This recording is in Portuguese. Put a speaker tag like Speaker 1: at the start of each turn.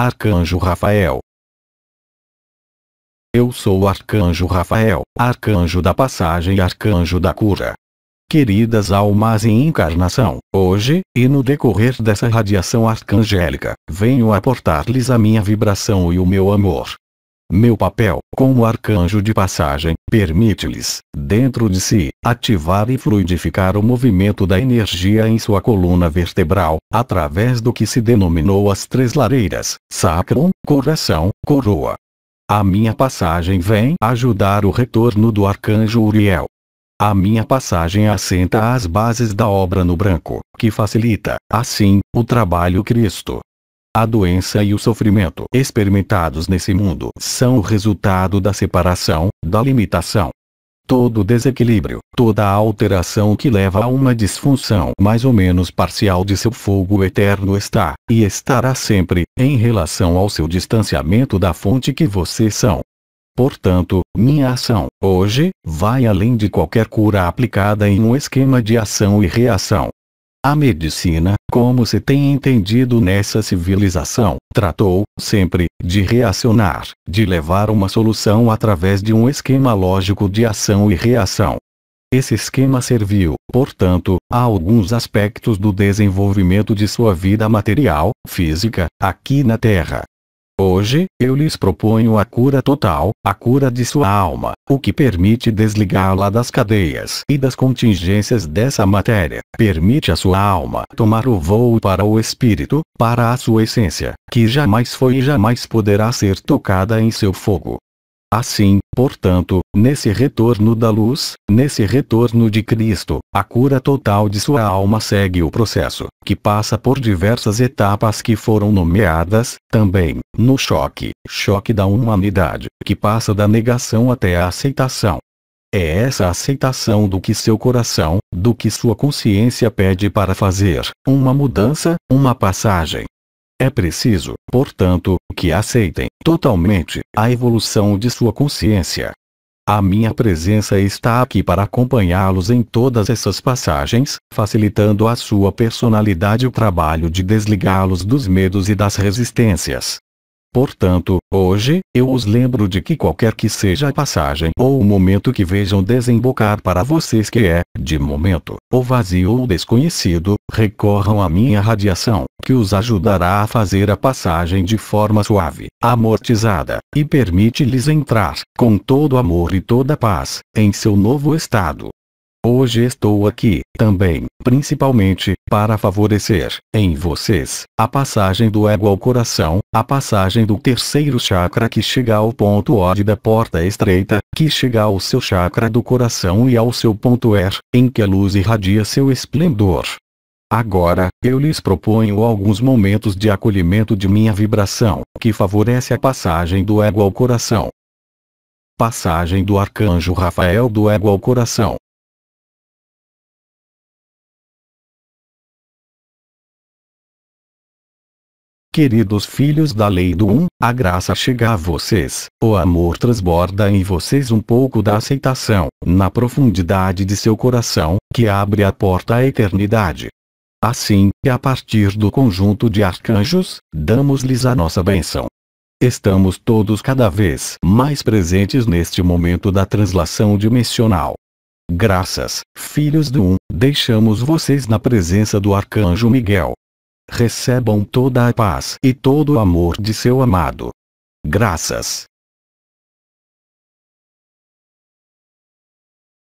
Speaker 1: Arcanjo Rafael. Eu sou o Arcanjo Rafael, Arcanjo da Passagem e Arcanjo da Cura. Queridas almas em encarnação, hoje, e no decorrer dessa radiação arcangélica, venho aportar-lhes a minha vibração e o meu amor, meu papel, como arcanjo de passagem, permite-lhes, dentro de si, ativar e fluidificar o movimento da energia em sua coluna vertebral, através do que se denominou as três lareiras, sacrum, coração, coroa. A minha passagem vem ajudar o retorno do arcanjo Uriel. A minha passagem assenta as bases da obra no branco, que facilita, assim, o trabalho Cristo a doença e o sofrimento experimentados nesse mundo são o resultado da separação, da limitação. Todo desequilíbrio, toda alteração que leva a uma disfunção mais ou menos parcial de seu fogo eterno está, e estará sempre, em relação ao seu distanciamento da fonte que vocês são. Portanto, minha ação, hoje, vai além de qualquer cura aplicada em um esquema de ação e reação. A medicina, como se tem entendido nessa civilização, tratou, sempre, de reacionar, de levar uma solução através de um esquema lógico de ação e reação. Esse esquema serviu, portanto, a alguns aspectos do desenvolvimento de sua vida material, física, aqui na Terra, Hoje, eu lhes proponho a cura total, a cura de sua alma, o que permite desligá-la das cadeias e das contingências dessa matéria. Permite a sua alma tomar o voo para o espírito, para a sua essência, que jamais foi e jamais poderá ser tocada em seu fogo. Assim, portanto, nesse retorno da luz, nesse retorno de Cristo, a cura total de sua alma segue o processo, que passa por diversas etapas que foram nomeadas, também, no choque, choque da humanidade, que passa da negação até a aceitação. É essa aceitação do que seu coração, do que sua consciência pede para fazer, uma mudança, uma passagem, é preciso, portanto, que aceitem, totalmente, a evolução de sua consciência. A minha presença está aqui para acompanhá-los em todas essas passagens, facilitando à sua personalidade o trabalho de desligá-los dos medos e das resistências. Portanto, hoje, eu os lembro de que qualquer que seja a passagem ou o momento que vejam desembocar para vocês que é, de momento, o vazio ou desconhecido, recorram à minha radiação, que os ajudará a fazer a passagem de forma suave, amortizada, e permite-lhes entrar, com todo amor e toda paz, em seu novo estado. Hoje estou aqui, também, principalmente, para favorecer, em vocês, a passagem do ego ao coração, a passagem do terceiro chakra que chega ao ponto de da porta estreita, que chega ao seu chakra do coração e ao seu ponto er, em que a luz irradia seu esplendor. Agora, eu lhes proponho alguns momentos de acolhimento de minha vibração, que favorece a passagem do ego ao coração. Passagem do Arcanjo Rafael do ego ao coração. Queridos filhos da lei do um, a graça chega a vocês, o amor transborda em vocês um pouco da aceitação, na profundidade de seu coração, que abre a porta à eternidade. Assim, a partir do conjunto de arcanjos, damos-lhes a nossa bênção. Estamos todos cada vez mais presentes neste momento da translação dimensional. Graças, filhos do Um, deixamos vocês na presença do Arcanjo Miguel, recebam toda a paz e todo o amor de seu amado. Graças.